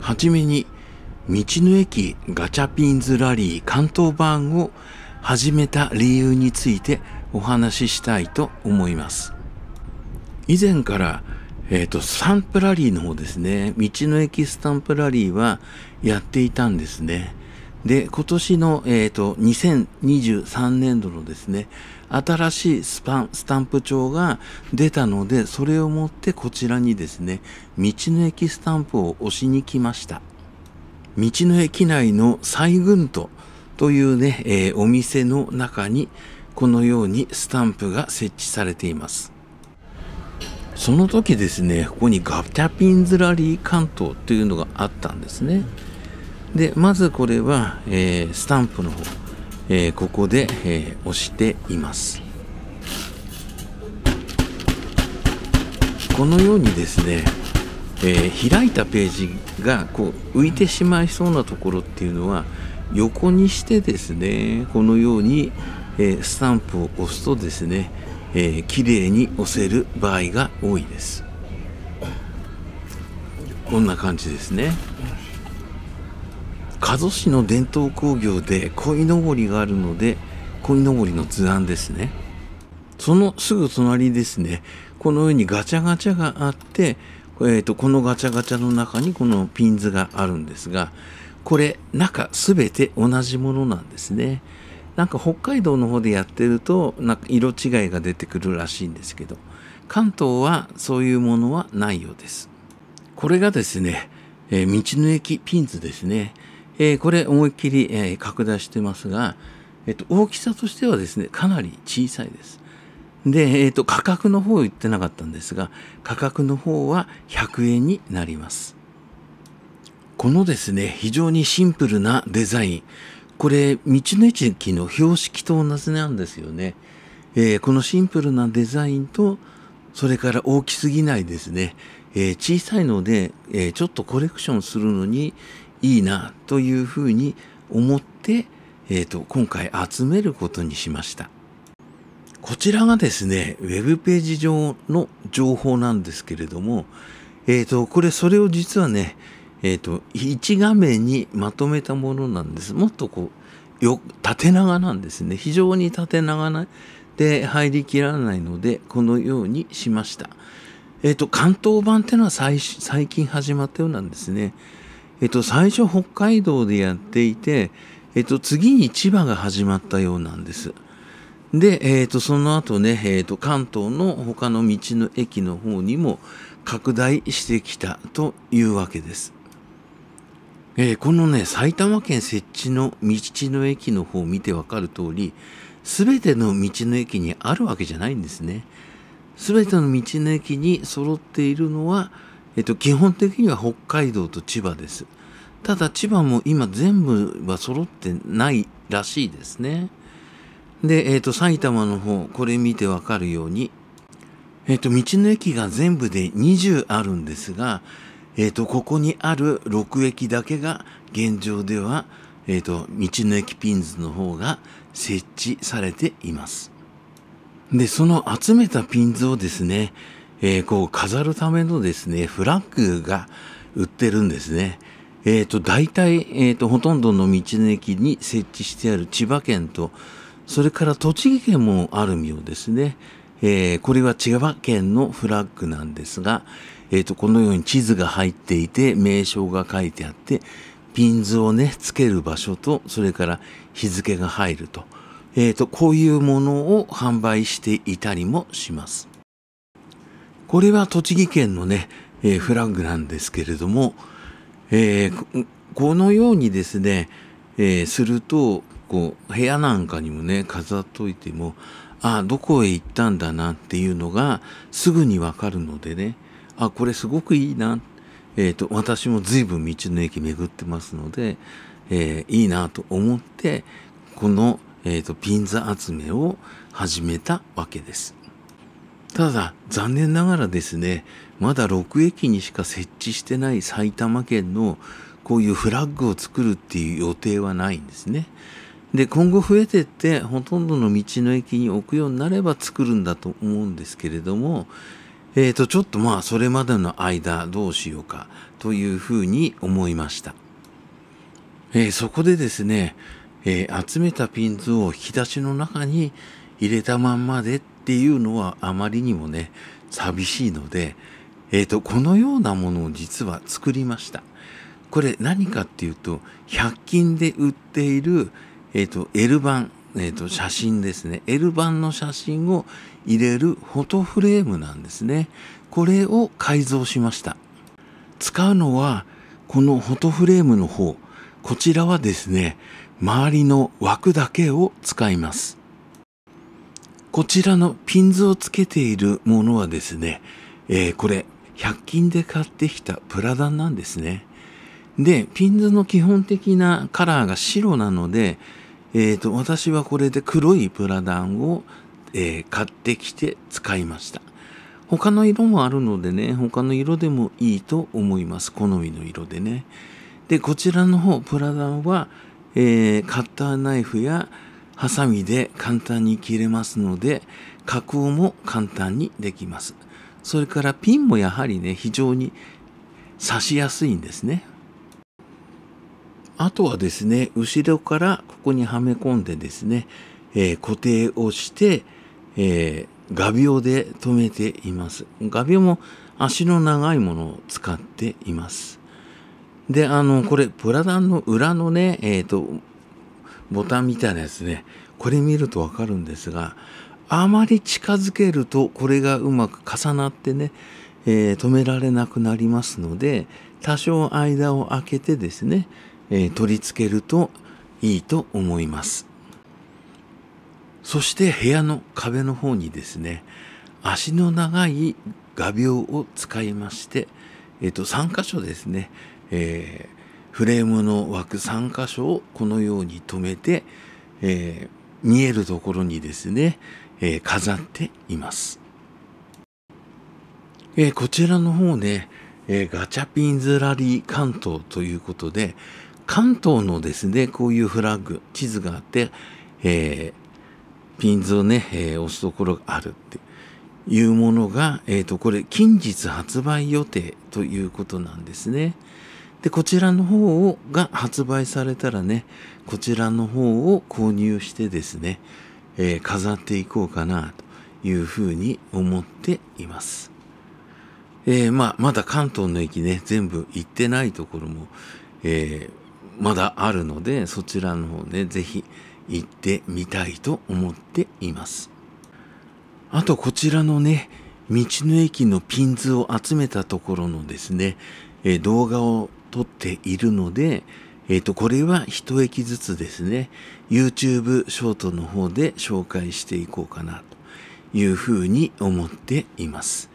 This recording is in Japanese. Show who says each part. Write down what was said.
Speaker 1: はじめに道の駅ガチャピンズラリー関東版を始めた理由についてお話ししたいと思います。以前から、えっ、ー、と、スタンプラリーの方ですね、道の駅スタンプラリーはやっていたんですね。で、今年の、えっ、ー、と、2023年度のですね、新しいスパン、スタンプ帳が出たので、それを持ってこちらにですね、道の駅スタンプを押しに来ました。道の駅内の西軍都というね、えー、お店の中に、このようにスタンプが設置されています。その時ですね、ここにガチャピンズラリー関東というのがあったんですね。でまずこれは、えー、スタンプの方、えー、ここで、えー、押していますこのようにですね、え開いたページがこう浮いてしまいそうなところっていうのは横にしてですねこのように、えスタンプを押すとですね、えー、綺麗に押せる場合が多いですこんな感じですね。加須市の伝統工業で鯉のぼりがあるので鯉のぼりの図案ですねそのすぐ隣ですねこのようにガチャガチャがあって、えーと、このガチャガチャの中にこのピンズがあるんですがこれ中すべて同じものなんですねなんか北海道の方でやってるとなんか色違いが出てくるらしいんですけど関東はそういうものはないようですこれがですね、えー、道の駅ピンズですねえー、これ思いっきり、えー、拡大してますが、えっと、大きさとしてはですね、かなり小さいです。で、えっと、価格の方を言ってなかったんですが、価格の方は100円になります。このですね、非常にシンプルなデザイン。これ、道の駅の標識と同じなんですよね。えー、このシンプルなデザインと、それから大きすぎないですね。えー、小さいので、えー、ちょっとコレクションするのに、いいなというふうに思って、えーと、今回集めることにしました。こちらがですね、ウェブページ上の情報なんですけれども、えっ、ー、と、これ、それを実はね、えっ、ー、と、1画面にまとめたものなんです。もっとこう、よ、縦長なんですね。非常に縦長なで入りきらないので、このようにしました。えっ、ー、と、関東版っていうのは最近始まったようなんですね。えっと、最初北海道でやっていて、えっと、次に千葉が始まったようなんです。で、えっと、その後ね、えっと、関東の他の道の駅の方にも拡大してきたというわけです。えー、このね、埼玉県設置の道の駅の方を見てわかる通り、すべての道の駅にあるわけじゃないんですね。すべての道の駅に揃っているのは、えっと、基本的には北海道と千葉です。ただ千葉も今全部は揃ってないらしいですね。で、えっ、と、埼玉の方、これ見てわかるように、えっ、と、道の駅が全部で20あるんですが、えっ、と、ここにある6駅だけが現状では、えっ、と、道の駅ピンズの方が設置されています。で、その集めたピンズをですね、えー、こう飾るためのですね、フラッグが売ってるんですね。えっ、ー、と、大体、えっ、ー、と、ほとんどの道の駅に設置してある千葉県と、それから栃木県もあるようですね。えー、これは千葉県のフラッグなんですが、えっ、ー、と、このように地図が入っていて、名称が書いてあって、ピンズをね、つける場所と、それから日付が入ると。えっ、ー、と、こういうものを販売していたりもします。これは栃木県のね、えー、フラッグなんですけれども、えー、このようにですね、えー、するとこう部屋なんかにもね飾っといてもあどこへ行ったんだなっていうのがすぐにわかるのでねあこれすごくいいな、えーと、私も随分道の駅巡ってますので、えー、いいなと思ってこの、えーと、とピンズ集めを始めたわけです。ただ残念ながらですねまだ6駅にしか設置してない埼玉県のこういうフラッグを作るっていう予定はないんですね。で今後増えてってほとんどの道の駅に置くようになれば作るんだと思うんですけれどもえー、とちょっとまあそれまでの間どうしようかというふうに思いました、えー、そこでですね、えー、集めたピンズを引き出しの中に、入れたまんまでっていうのはあまりにもね寂しいので、えーと、このようなものを実は作りましたこれ何かっていうと100均で売っている、えーと、L 版、えーと写真ですね L 版の写真を入れるフォトフレームなんですねこれを改造しました使うのはこのフォトフレームの方こちらはですね周りの枠だけを使いますこちらのピンズをつけているものはですね、えー、これ、100均で買ってきたプラダンなんですね。で、ピンズの基本的なカラーが白なので、えっ、ー、と、私はこれで黒いプラダンを、えー、買ってきて使いました。他の色もあるのでね、他の色でもいいと思います。好みの色でね。で、こちらの方、プラダンは、えー、カッターナイフや、ハサミで簡単に切れますので加工も簡単にできますそれからピンもやはりね非常に刺しやすいんですねあとはですね後ろからここにはめ込んでですね、えー、固定をして、えー、画鋲で留めています画鋲も足の長いものを使っていますであのこれプラダンの裏のねえっ、ー、とボタンみたいなやつねこれ見るとわかるんですがあまり近づけるとこれがうまく重なってね、えー、止められなくなりますので多少間を空けてですね、えー、取り付けるといいと思いますそして部屋の壁の方にですね足の長い画鋲を使いまして、えっ、ー、と3箇所ですね、えーフレームの枠3箇所をこのように留めて、えー、見えるところにですね、えー、飾っています、えー、こちらの方ね、えガチャピンズラリー関東ということで関東のですねこういうフラッグ地図があって、えピンズをね、え押すところがあるっていうものが、えっ、と、これ、近日発売予定ということなんですね。で、こちらの方をが発売されたらね、こちらの方を購入してですね、えー、飾っていこうかなというふうに思っています。えー、まあ、まだ関東の駅ね、全部行ってないところも、えー、まだあるので、そちらの方ね、ぜひ行ってみたいと思っています。あと、こちらのね、道の駅のピンズを集めたところのですね、えー、動画を取っているので、えっ、ー、と、これは一駅ずつですね、YouTube ショートの方で紹介していこうかなというふうに思っています。